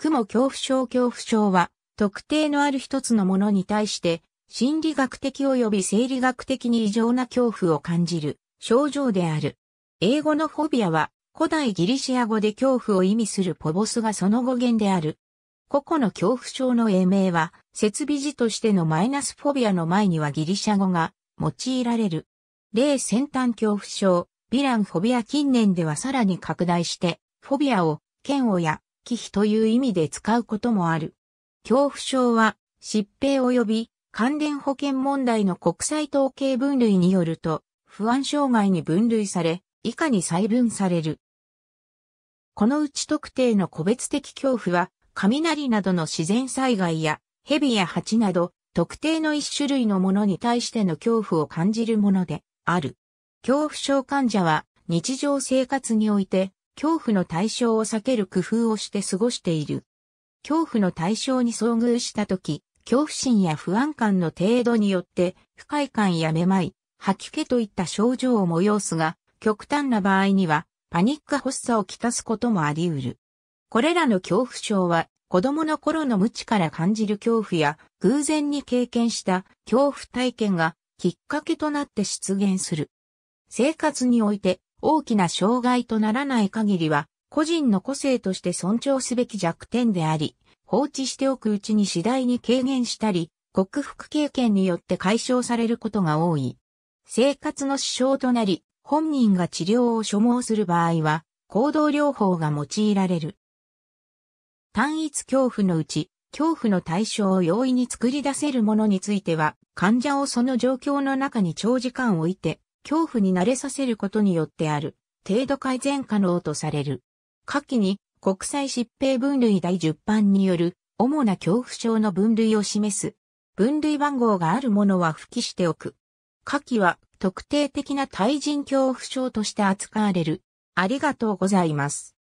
雲恐怖症恐怖症は、特定のある一つのものに対して、心理学的及び生理学的に異常な恐怖を感じる症状である。英語のフォビアは、古代ギリシア語で恐怖を意味するポボスがその語源である。個々の恐怖症の英名は、設備時としてのマイナスフォビアの前にはギリシャ語が用いられる。例先端恐怖症、ヴィランフォビア近年ではさらに拡大して、フォビアを、嫌悪や忌避という意味で使うこともある。恐怖症は疾病及び関連保険問題の国際統計分類によると不安障害に分類され以下に細分される。このうち特定の個別的恐怖は雷などの自然災害や蛇や蜂など特定の一種類のものに対しての恐怖を感じるものである。恐怖症患者は日常生活において恐怖の対象を避ける工夫をして過ごしている。恐怖の対象に遭遇したとき、恐怖心や不安感の程度によって、不快感やめまい、吐き気といった症状を催すが、極端な場合には、パニック発作をきたすこともあり得る。これらの恐怖症は、子供の頃の無知から感じる恐怖や、偶然に経験した恐怖体験がきっかけとなって出現する。生活において大きな障害とならない限りは、個人の個性として尊重すべき弱点であり、放置しておくうちに次第に軽減したり、克服経験によって解消されることが多い。生活の支障となり、本人が治療を所望する場合は、行動療法が用いられる。単一恐怖のうち、恐怖の対象を容易に作り出せるものについては、患者をその状況の中に長時間置いて、恐怖に慣れさせることによってある、程度改善可能とされる。下記に国際疾病分類第10版による主な恐怖症の分類を示す。分類番号があるものは付記しておく。下記は特定的な対人恐怖症として扱われる。ありがとうございます。